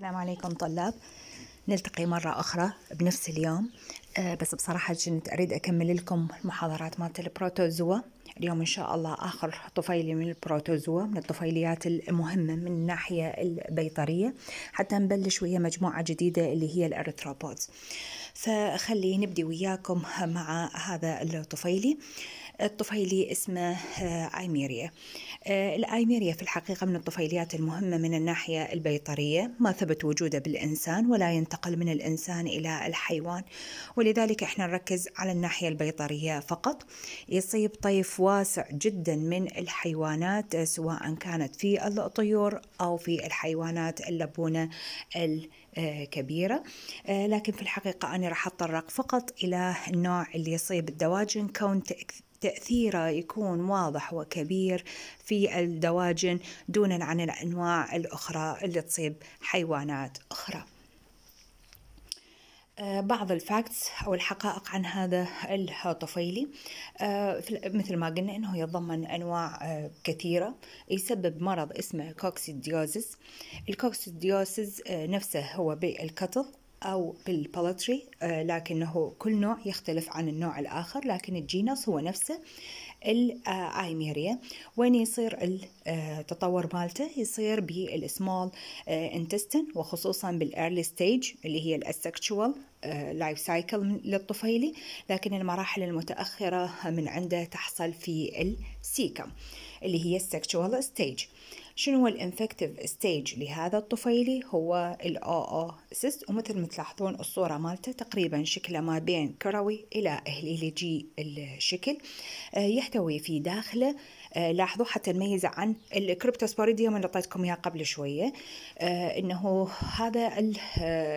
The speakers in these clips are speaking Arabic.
السلام عليكم طلاب نلتقي مرة أخرى بنفس اليوم أه بس بصراحة كنت أريد أكمل لكم المحاضرات مالت البروتوزوا اليوم إن شاء الله آخر طفيلة من البروتوزوا من الطفيليات المهمة من الناحية البيطرية حتى نبلش ويا مجموعة جديدة اللي هي الأرثروبودز فخلي نبدي وياكم مع هذا الطفيلي الطفيلي اسمه آيميريا آه، آه، الآيميريا في الحقيقة من الطفيليات المهمة من الناحية البيطرية ما ثبت وجوده بالإنسان ولا ينتقل من الإنسان إلى الحيوان ولذلك إحنا نركز على الناحية البيطرية فقط يصيب طيف واسع جدا من الحيوانات آه، سواء كانت في الطيور أو في الحيوانات اللبونة الكبيرة لكن في الحقيقة أنا راح أتطرق فقط إلى النوع اللي يصيب الدواجن كون تأثيره يكون واضح وكبير في الدواجن دونا عن الأنواع الأخرى اللي تصيب حيوانات أخرى آه، بعض الفاكتس أو الحقائق عن هذا الطفيلي آه، مثل ما قلنا أنه يتضمن أنواع آه، كثيرة يسبب مرض اسمه كوكسيديوزيس الكوكسيديوزيس نفسه هو بالكتظ أو بالبلتري آه، لكنه كل نوع يختلف عن النوع الآخر لكن الجينس هو نفسه الايميريا آه، وين يصير التطور آه، مالته يصير بالسمول انتستن وخصوصا بالارلي ستيج اللي هي الاسكتشوال لايف سايكل للطفيلي لكن المراحل المتأخرة من عنده تحصل في السيكم اللي هي السكشوال ستيج شنو هو الانفكتيف ستيج لهذا الطفيلي هو الاو او سيست ومثل ما تلاحظون الصوره مالته تقريبا شكله ما بين كروي الى هليلجي الشكل آه، يحتوي في داخله آه، لاحظوا حتى نميز عن الكريبتوسبوريديوم اللي اعطيتكم اياه قبل شويه آه، انه هذا آه،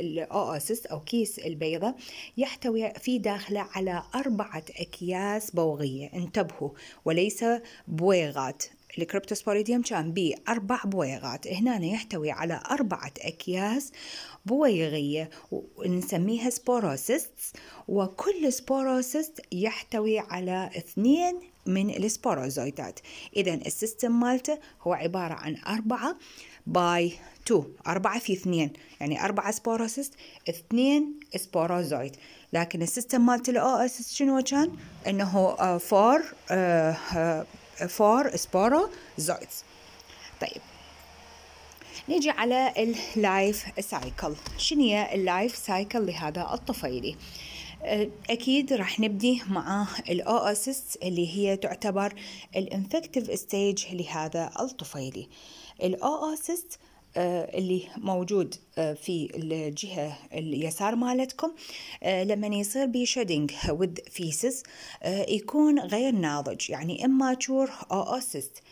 الاوسس او كيس البيضه يحتوي في داخله على اربعه اكياس بوغيه انتبهوا وليس بويغات الكريبتوسبوريديوم كان به أربع بويغات هنا يحتوي على أربعة أكياس بويغية ونسميها سبوروسيست وكل سبوروسيست يحتوي على اثنين من السبوروزويتات إذا السيستم مالته هو عبارة عن أربعة باي 2 أربعة في اثنين يعني أربعة سبوروسيست اثنين سبوروزويت لكن السيستم مالت الأو اس شنو كان؟ إنه 4 آه، فار سبارا زايدز طيب نيجي على اللايف سايكل شنو اللايف سايكل لهذا الطفيلي أه، اكيد راح نبدي مع الاوسيس اللي هي تعتبر الانفكتيف ستيج لهذا الطفيلي الاوسيس آه، اللي موجود آه، في الجهة اليسار مالتكم آه، لما يصير بيه شيدنج وذ فيسز يكون غير ناضج يعني immature أو أوسيست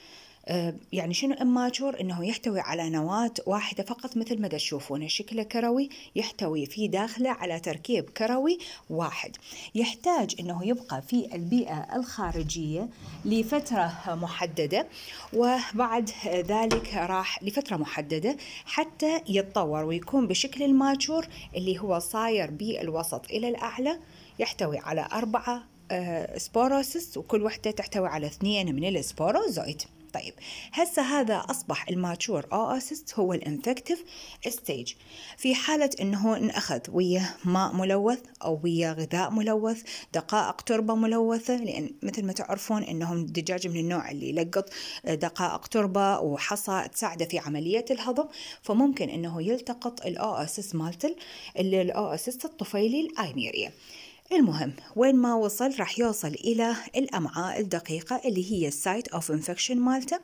آه، يعني شنو اماتشور انه يحتوي على نواة واحدة فقط مثل ما تشوفونه شكله كروي يحتوي في داخله على تركيب كروي واحد يحتاج انه يبقى في البيئة الخارجية لفترة محددة وبعد ذلك راح لفترة محددة حتى يتطور ويكون بشكل الماتشور اللي هو صاير بالوسط الى الاعلى يحتوي على أربعة آه، سبوروسس وكل وحدة تحتوي على اثنين من السبوروزويد طيب هسه هذا أصبح الماتشور أوسيس هو الانفكتيف ستيج في حالة أنه انأخذ ويا ماء ملوث أو ويا غذاء ملوث دقائق تربة ملوثة لأن مثل ما تعرفون أنهم دجاج من النوع اللي يلقط آه، دقائق تربة وحصى تساعده في عملية الهضم فممكن أنه يلتقط الأوسيس مالتل اللي الأوسيس الطفيلي الآيميريا المهم وين ما وصل راح يوصل إلى الأمعاء الدقيقة اللي هي السايت أوف انفكشن مالته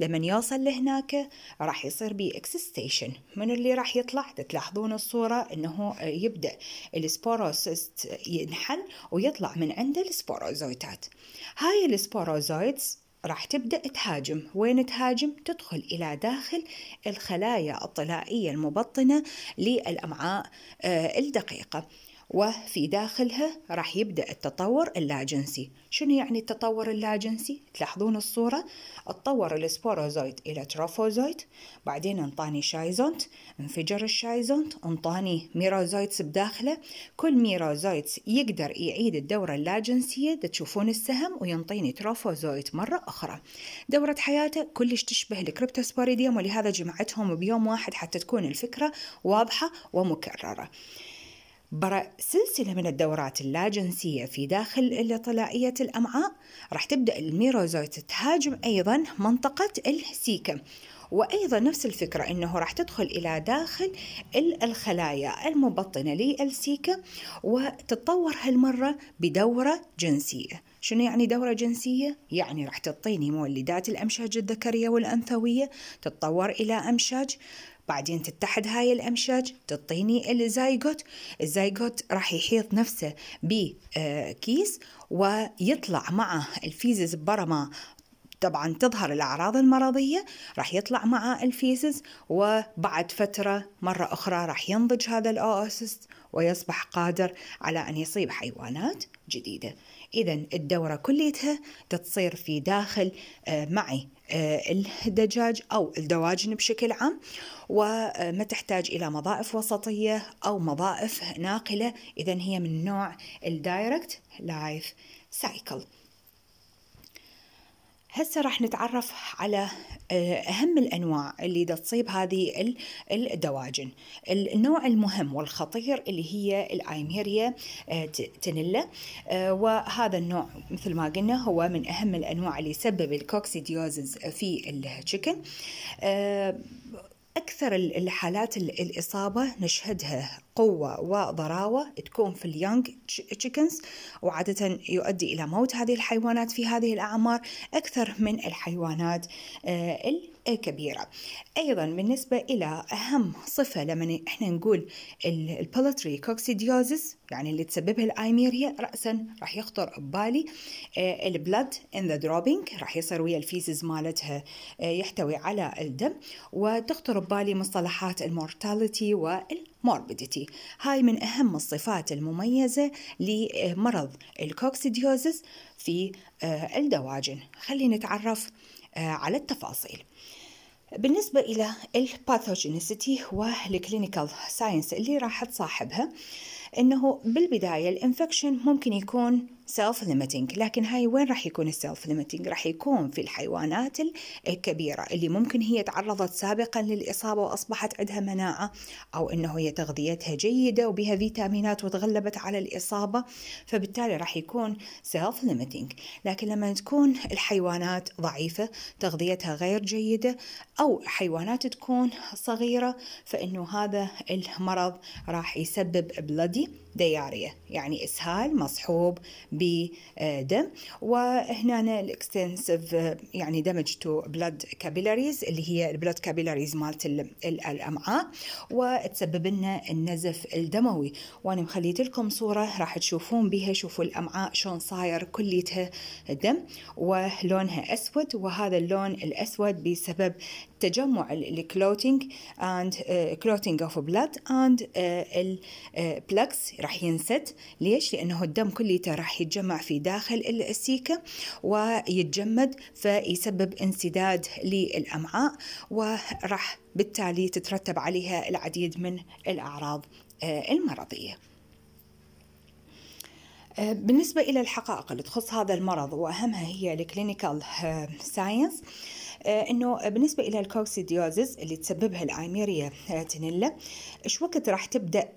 لمن يوصل لهناك راح يصير بي اكسستيشن من اللي راح يطلع تلاحظون الصورة أنه يبدأ السبوروسيست ينحل ويطلع من عنده السبوروزويتات هاي السبوروزويتس راح تبدأ تهاجم وين تهاجم تدخل إلى داخل الخلايا الطلائية المبطنة للأمعاء آه، الدقيقة وفي داخلها راح يبدأ التطور اللاجنسي شنو يعني التطور اللاجنسي؟ تلاحظون الصورة اتطور السبوروزويد إلى تروفوزويد بعدين انطاني شايزونت انفجر الشايزونت انطاني ميروزويتس بداخله كل ميروزويتس يقدر يعيد الدورة اللاجنسية تشوفون السهم وينطيني تروفوزويد مرة أخرى دورة حياته كلش تشبه الكريبتوسبوريديوم ولهذا جمعتهم بيوم واحد حتى تكون الفكرة واضحة ومكررة برا سلسلة من الدورات اللاجنسية في داخل طلائية الأمعاء راح تبدأ الميروزويت تهاجم أيضا منطقة السيكة وأيضا نفس الفكرة أنه راح تدخل إلى داخل الخلايا المبطنة للسيكا وتتطور هالمرة بدورة جنسية شنو يعني دورة جنسية؟ يعني راح تعطيني مولدات الأمشاج الذكرية والأنثوية تتطور إلى أمشاج بعدين تتحد هاي الأمشاج تعطيني الزايجوت الزايجوت راح يحيط نفسه بكيس ويطلع معه الفيزز برما طبعا تظهر الأعراض المرضية راح يطلع مع الفيزز وبعد فترة مرة أخرى راح ينضج هذا الأوسس ويصبح قادر على أن يصيب حيوانات جديدة إذا الدورة كليتها تتصير في داخل آه، معي آه، الدجاج أو الدواجن بشكل عام وما تحتاج إلى مضائف وسطية أو مضائف ناقلة إذا هي من نوع الدايركت لايف سايكل هسه راح نتعرف على آه، أهم الأنواع اللي دا تصيب هذه الدواجن النوع المهم والخطير اللي هي الآيميريا آه، تنيلا آه، وهذا النوع مثل ما قلنا هو من أهم الأنواع اللي يسبب الكوكسيديوزز في التشيكن أكثر الحالات الإصابة نشهدها قوة وضراوة تكون في اليونج تشيكنز وعادة يؤدي إلى موت هذه الحيوانات في هذه الأعمار أكثر من الحيوانات آه، الكبيرة أيضا بالنسبة إلى أهم صفة لما إحنا نقول البلتري كوكسيديوزيس يعني اللي تسببها الآيميريا رأسا راح يخطر ببالي البلد ان ذا دروبينج راح يصير ويا الفيزز مالتها آه، يحتوي على الدم وتخطر ببالي مصطلحات المورتاليتي وال موربيديتي هاي من أهم الصفات المميزة لمرض الكوكسيديوزس في آه، الدواجن خلينا نتعرف آه، على التفاصيل بالنسبة إلى الباثوجينيسيتي والكلينيكال ساينس اللي راح تصاحبها إنه بالبداية الانفكشن ممكن يكون سيلف ليميتنج لكن هاي وين راح يكون السيلف ليميتنج راح يكون في الحيوانات الكبيرة اللي ممكن هي تعرضت سابقا للإصابة وأصبحت عندها مناعة أو أنه هي تغذيتها جيدة وبها فيتامينات وتغلبت على الإصابة فبالتالي راح يكون سيلف ليميتنج لكن لما تكون الحيوانات ضعيفة تغذيتها غير جيدة أو حيوانات تكون صغيرة فإنه هذا المرض راح يسبب بلدي ديارية يعني إسهال مصحوب بدم وهنا الاكستنسيف يعني تو بلاد كابيلاريز اللي هي البلاد كابيلاريز مالت الامعاء وتسبب لنا النزف الدموي وانا مخليت لكم صوره راح تشوفون بها شوفوا الامعاء شلون صاير كليتها دم ولونها اسود وهذا اللون الاسود بسبب تجمع الكلوتينج اند كلوتينج اوف بلاد اند البلاكس راح ينسد ليش لانه الدم كليته راح يتجمع في داخل السيكه ويتجمد فيسبب انسداد للامعاء وراح بالتالي تترتب عليها العديد من الاعراض uh, المرضيه uh, بالنسبة إلى الحقائق اللي تخص هذا المرض وأهمها هي الكلينيكال ساينس uh, آه، انه بالنسبه الى الكوكسيديوزز اللي تسببها الايميريا تنيلا ايش وقت راح تبدا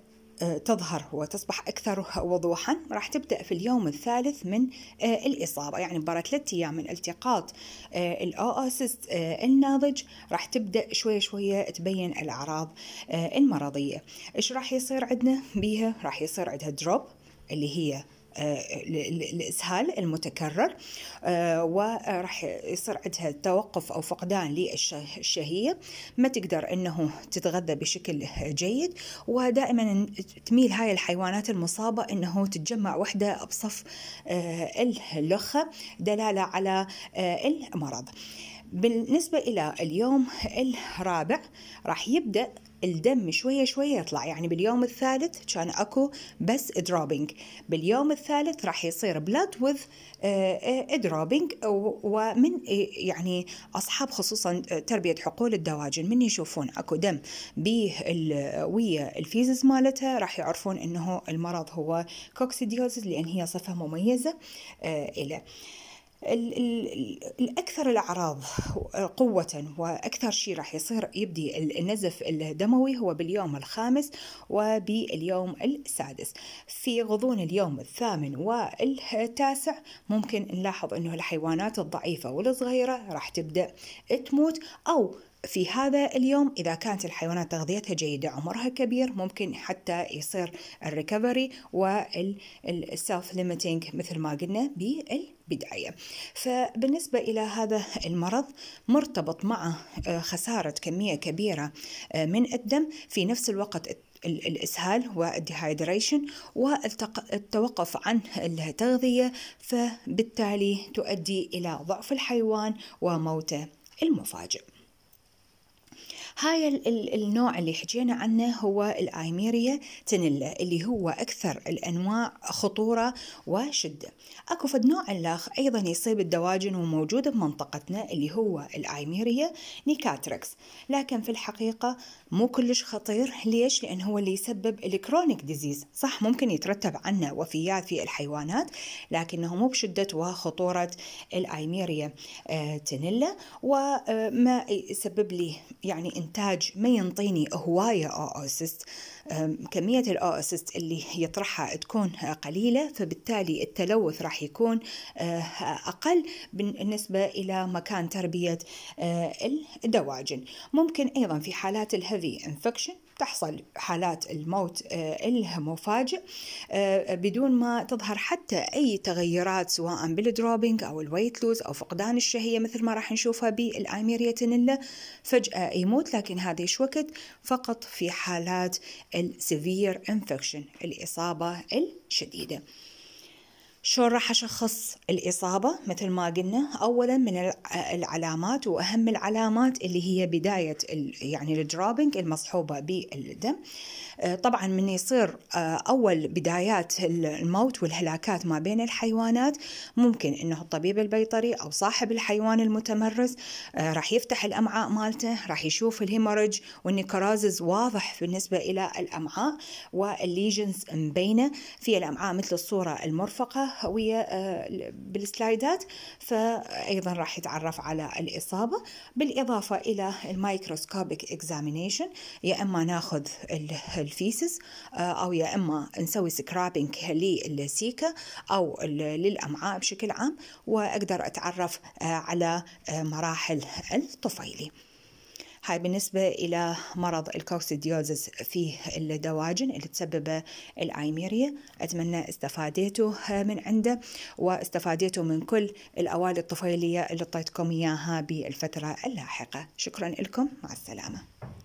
آه، تظهر وتصبح أكثر وضوحا راح تبدأ في اليوم الثالث من آه، الإصابة يعني بعد ثلاثة أيام من التقاط الأوسيست الناضج راح تبدأ شوية شوية تبين الأعراض المرضية إيش راح يصير عندنا بيها راح يصير عندها دروب اللي هي الإسهال آه، المتكرر آه، وراح يصير عندها توقف أو فقدان للشهية ما تقدر أنه تتغذى بشكل جيد ودائما تميل هاي الحيوانات المصابة أنه تتجمع وحدة بصف آه، اللخة دلالة على المرض بالنسبة إلى اليوم الرابع راح يبدأ الدم شوية شوية يطلع يعني باليوم الثالث كان اكو بس دروبينج باليوم الثالث راح يصير بلاد وذ دروبينج ومن آه، يعني اصحاب خصوصا آه، تربية حقول الدواجن من يشوفون اكو دم به ويا الفيزز مالتها راح يعرفون انه المرض هو كوكسيديوزز لان هي صفة مميزة آه، له الأكثر الأعراض قوة وأكثر شيء راح يصير يبدي النزف الدموي هو باليوم الخامس وباليوم السادس في غضون اليوم الثامن والتاسع ممكن نلاحظ أنه الحيوانات الضعيفة والصغيرة راح تبدأ تموت أو في هذا اليوم إذا كانت الحيوانات تغذيتها جيدة عمرها كبير ممكن حتى يصير الريكفري والسلف ليميتنج مثل ما قلنا بالبداية فبالنسبة إلى هذا المرض مرتبط مع آه، خسارة كمية كبيرة آه، من الدم في نفس الوقت الإسهال والديهايدريشن والتوقف عن التغذية فبالتالي تؤدي إلى ضعف الحيوان وموته المفاجئ هاي النوع اللي حكينا عنه هو الايميريا تنيلا اللي هو أكثر الأنواع خطورة وشدة أكو فد نوع الأخ أيضا يصيب الدواجن وموجود بمنطقتنا اللي هو الايميريا نيكاتريكس لكن في الحقيقة مو كلش خطير ليش؟ لأن هو اللي يسبب الكرونيك ديزيز صح ممكن يترتب عنه وفيات في الحيوانات لكنه مو بشدة وخطورة الايميريا آه، تنيلا وما آه، يسبب لي يعني الإنتاج ما ينطيني هواية أوسست آه كمية الأوسست اللي يطرحها تكون قليلة فبالتالي التلوث راح يكون أه، أقل بالنسبة إلى مكان تربية أه، الدواجن ممكن أيضا في حالات الهيفي انفكشن تحصل حالات الموت آه، إلها مفاجئ آه، بدون ما تظهر حتى أي تغيرات سواء بالدروبينج أو الويت لوز أو فقدان الشهية مثل ما راح نشوفها تنلا فجأة يموت لكن هذا إيش وقت فقط في حالات السيفير انفكشن الإصابة الشديدة شلون راح أشخص الإصابة مثل ما قلنا أولا من العلامات وأهم العلامات اللي هي بداية يعني الدرابنج المصحوبة بالدم آه، طبعا من يصير آه، أول بدايات الموت والهلاكات ما بين الحيوانات ممكن أنه الطبيب البيطري أو صاحب الحيوان المتمرس آه، راح يفتح الأمعاء مالته راح يشوف الهيمورج والنيكرازز واضح بالنسبة إلى الأمعاء والليجنز مبينة في الأمعاء مثل الصورة المرفقة هوية بالسلايدات فأيضا راح يتعرف على الإصابة بالإضافة إلى المايكروسكوبيك إكزامينيشن يا إما ناخذ الفيسس آه، او يا اما نسوي سكرابينج للسيكا او للامعاء بشكل عام واقدر اتعرف آه، على آه، مراحل الطفيلي هاي بالنسبة إلى مرض الكوكسيديوزس في الدواجن اللي تسببه الأيميريا أتمنى استفاديتوا من عنده واستفاديتوا من كل الأوالي الطفيلية اللي اعطيتكم إياها بالفترة اللاحقة شكرا لكم مع السلامة